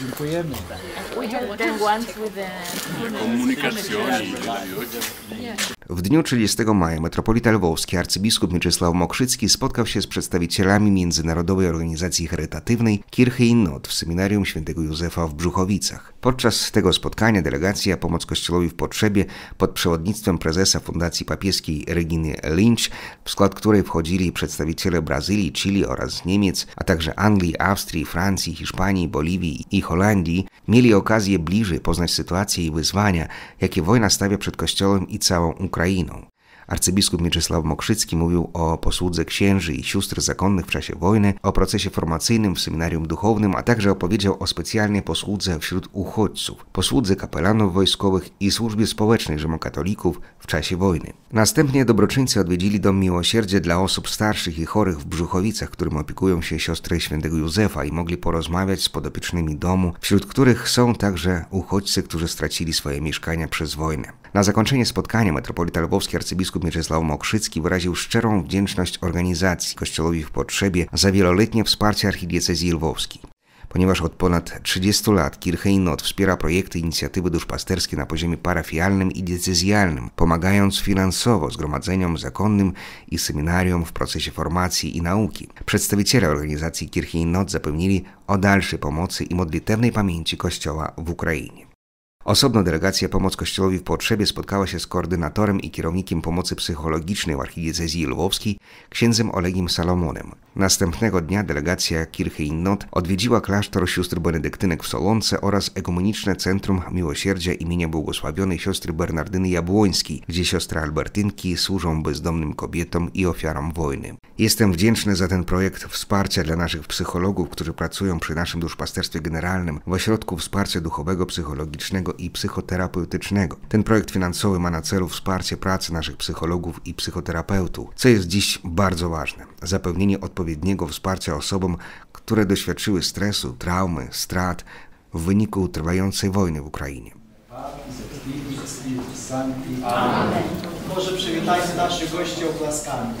Dziękujemy. W dniu 30 maja metropolita lwowski arcybiskup Mieczysław Mokrzycki spotkał się z przedstawicielami międzynarodowej organizacji charytatywnej Kirche i Not w seminarium świętego Józefa w Brzuchowicach. Podczas tego spotkania delegacja Pomoc Kościołowi w Potrzebie pod przewodnictwem prezesa Fundacji Papieskiej Reginy Lynch, w skład której wchodzili przedstawiciele Brazylii, Chile oraz Niemiec, a także Anglii, Austrii, Francji, Hiszpanii, Boliwii, i Holandii mieli okazję bliżej poznać sytuację i wyzwania, jakie wojna stawia przed Kościołem i całą Ukrainą. Arcybiskup Mieczysław Mokrzycki mówił o posłudze księży i sióstr zakonnych w czasie wojny, o procesie formacyjnym w seminarium duchownym, a także opowiedział o specjalnej posłudze wśród uchodźców, posłudze kapelanów wojskowych i służbie społecznej Rzymokatolików w czasie wojny. Następnie dobroczyńcy odwiedzili Dom Miłosierdzie dla osób starszych i chorych w Brzuchowicach, którym opiekują się siostry świętego Józefa i mogli porozmawiać z podopiecznymi domu, wśród których są także uchodźcy, którzy stracili swoje mieszkania przez wojnę. Na zakończenie spotkania metropolita lwowski arcybiskup Mieczysław Mokrzycki wyraził szczerą wdzięczność organizacji Kościołowi w Potrzebie za wieloletnie wsparcie archidiecezji lwowskiej. Ponieważ od ponad 30 lat Kircheinot wspiera projekty inicjatywy duszpasterskie na poziomie parafialnym i decyzjalnym, pomagając finansowo zgromadzeniom zakonnym i seminarium w procesie formacji i nauki, przedstawiciele organizacji Kircheinot zapewnili o dalszej pomocy i modlitewnej pamięci Kościoła w Ukrainie. Osobno delegacja Pomoc Kościołowi w Potrzebie spotkała się z koordynatorem i kierownikiem pomocy psychologicznej w archidiecezji lwowskiej, księdzem Olegiem Salomonem. Następnego dnia delegacja Kirchy Innot odwiedziła klasztor sióstr benedyktynek w Solonce oraz egumeniczne Centrum Miłosierdzia imienia błogosławionej siostry Bernardyny Jabłońskiej, gdzie siostry Albertynki służą bezdomnym kobietom i ofiarom wojny. Jestem wdzięczny za ten projekt wsparcia dla naszych psychologów, którzy pracują przy naszym duszpasterstwie generalnym w Ośrodku Wsparcia Duchowego, Psychologicznego i psychoterapeutycznego. Ten projekt finansowy ma na celu wsparcie pracy naszych psychologów i psychoterapeutów, co jest dziś bardzo ważne. Zapewnienie odpowiedniego wsparcia osobom, które doświadczyły stresu, traumy, strat w wyniku trwającej wojny w Ukrainie. Może przywitajcie naszych gości oklaskami.